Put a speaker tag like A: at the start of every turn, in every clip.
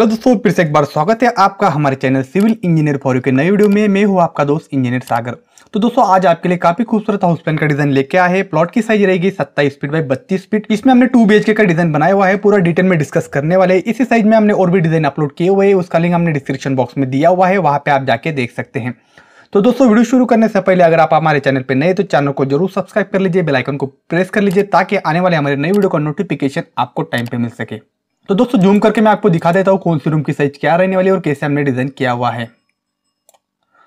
A: hello दोस्तों फिर से एक बार स्वागत है आपका हमारे channel civil engineer for you के नए वीडियो में मैं हूँ आपका दोस्त इंजीनियर सागर तो दोस्तों आज आपके लिए काफी खूबसूरत हाउस प्लान का डिजाइन लेके आए हैं प्लॉट की साइज रहेगी 27 फीट बाई बत्तीस फीट इसमें हमने टू बीएचके का डिजाइन बनाया हुआ है पूरा डिटेल में डिस्कस करने वाले इसी साइज में हमने और भी डिजाइन अपलोड किए हुए उसका लिंक हमने डिस्क्रिप्शन बॉक्स में दिया हुआ है वहाँ पे आप जाके देख सकते हैं तो दोस्तों वीडियो शुरू करने से पहले अगर आप हमारे चैनल पर नए तो चैनल को जरूर सब्सक्राइब कर लीजिए बेलाइकन को प्रेस कर लीजिए ताकि आने वाले हमारे नए वीडियो का नोटिफिकेशन आपको टाइम पर मिल सके तो दोस्तों जूम करके मैं आपको दिखा देता हूँ कौन सी रूम की साइज क्या रहने वाली है और कैसे हमने डिजाइन किया हुआ है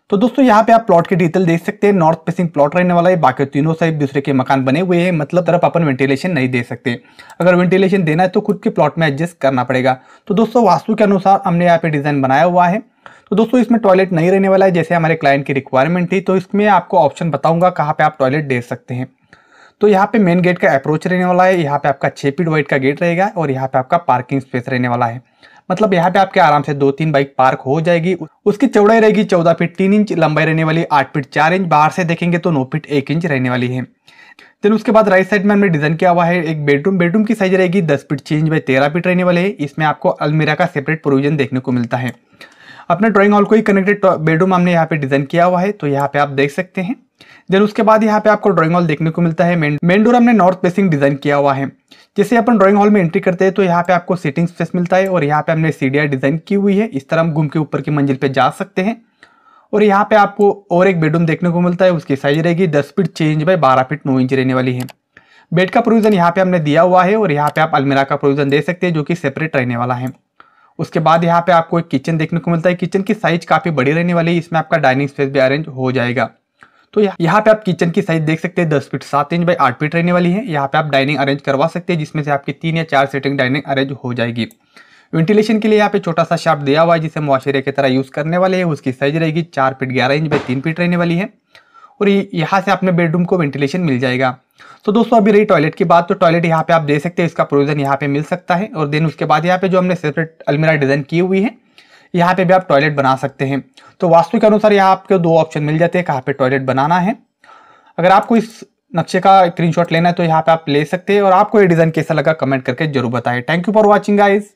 A: तो दोस्तों यहाँ पे आप प्लॉट की डिटेल देख सकते हैं नॉर्थ फेसिंग प्लॉट रहने वाला है बाकी तीनों साइड दूसरे के मकान बने हुए हैं मतलब तरफ अपन वेंटिलेशन नहीं दे सकते अगर वेंटिलेशन देना है तो खुद के प्लॉट में एडजस्ट करना पड़ेगा तो दोस्तों वास्तु के अनुसार हमने यहाँ पे डिज़ाइन बनाया हुआ है तो दोस्तों इसमें टॉयलेट नहीं रहने वाला है जैसे हमारे क्लाइंट की रिक्वायरमेंट थी तो इसमें आपको ऑप्शन बताऊंगा कहाँ पे आप टॉयलेट दे सकते हैं तो यहाँ पे मेन गेट का अप्रोच रहने वाला है यहाँ पे आपका छः फीट वाइड का गेट रहेगा और यहाँ पे आपका पार्किंग स्पेस रहने वाला है मतलब यहाँ पे आपके आराम से दो तीन बाइक पार्क हो जाएगी उसकी चौड़ाई रहेगी चौदह फीट तीन इंच लंबाई रहने वाली आठ फीट चार इंच बाहर से देखेंगे तो नौ फीट एक इंच रहने वाली है देन उसके बाद राइट साइड में हमने डिजाइन किया हुआ है एक बेडरूम बेडरूम की साइज रहेगी दस फीट छः इंच बाई तेरह फीट रहने वाले है इसमें आपको अलमीरा का सेपरेट प्रोविजन देखने को मिलता है अपने ड्राइंग हॉल को ही कनेक्टेड बेडरूम हमने यहाँ पे डिजाइन किया हुआ है तो यहाँ पे आप देख सकते हैं देन उसके बाद यहाँ पे आपको ड्राइंग हॉल देखने को मिलता है मेन डोर हमने नॉर्थ फेसिंग डिजाइन किया हुआ है जैसे अपन ड्राइंग हॉल में एंट्री करते हैं तो यहाँ पे आपको सीटिंग स्पेस मिलता है और यहाँ पे हमने सीढ़ियाँ डिजाइन की हुई है इस तरह हम घूम के ऊपर की मंजिल पे जा सकते हैं और यहाँ पे आपको और एक बेडरूम देखने को मिलता है उसकी साइज रहेगी दस फीट छः इंच बाई बारह फीट नौ इंच रहने वाली है बेड का प्रोविजन यहाँ पे हमने दिया हुआ है और यहाँ पे आप अलमीरा का प्रोविजन दे सकते हैं जो कि सेपरेट रहने वाला है उसके बाद यहाँ पे आपको एक किचन देखने को मिलता है किचन की साइज काफ़ी बड़ी रहने वाली है इसमें आपका डाइनिंग स्पेस भी अरेंज हो जाएगा तो यहाँ पे आप किचन की साइज देख सकते हैं दस फीट सात इंच बाई आठ फीट रहने वाली है यहाँ पे आप डाइनिंग अरेंज करवा सकते हैं जिसमें से आपकी तीन या चार सेटिंग डाइनिंग अरेंज हो जाएगी वेंटिलेशन के लिए यहाँ पे छोटा सा शाफ्ट दिया हुआ है जिसे मुआशरे की तरह यूज़ करने वाले हैं उसकी साइज रहेगी चार फीट ग्यारह इंच बाई तीन फीट रहने वाली है और यहाँ से अपने बेडरूम को वेंटिलेशन मिल जाएगा तो दोस्तों अभी रही टॉयलेट की बात तो टॉयलेट यहाँ पे आप दे सकते हैं इसका प्रोविजन यहाँ पे मिल सकता है और देन उसके बाद यहाँ पे जो हमने सेपरेट अलमीरा डिज़ाइन की हुई है यहाँ पे भी आप टॉयलेट बना सकते हैं तो वास्तु के अनुसार यहाँ आपको दो ऑप्शन मिल जाते हैं कहाँ पे टॉयलेट बनाना है अगर आपको इस नक्शे का स्क्रीन लेना है तो यहाँ पे आप ले सकते हैं और आपको ये डिज़ाइन कैसा लगा कमेंट करके जरूर बताएं thank you for watching guys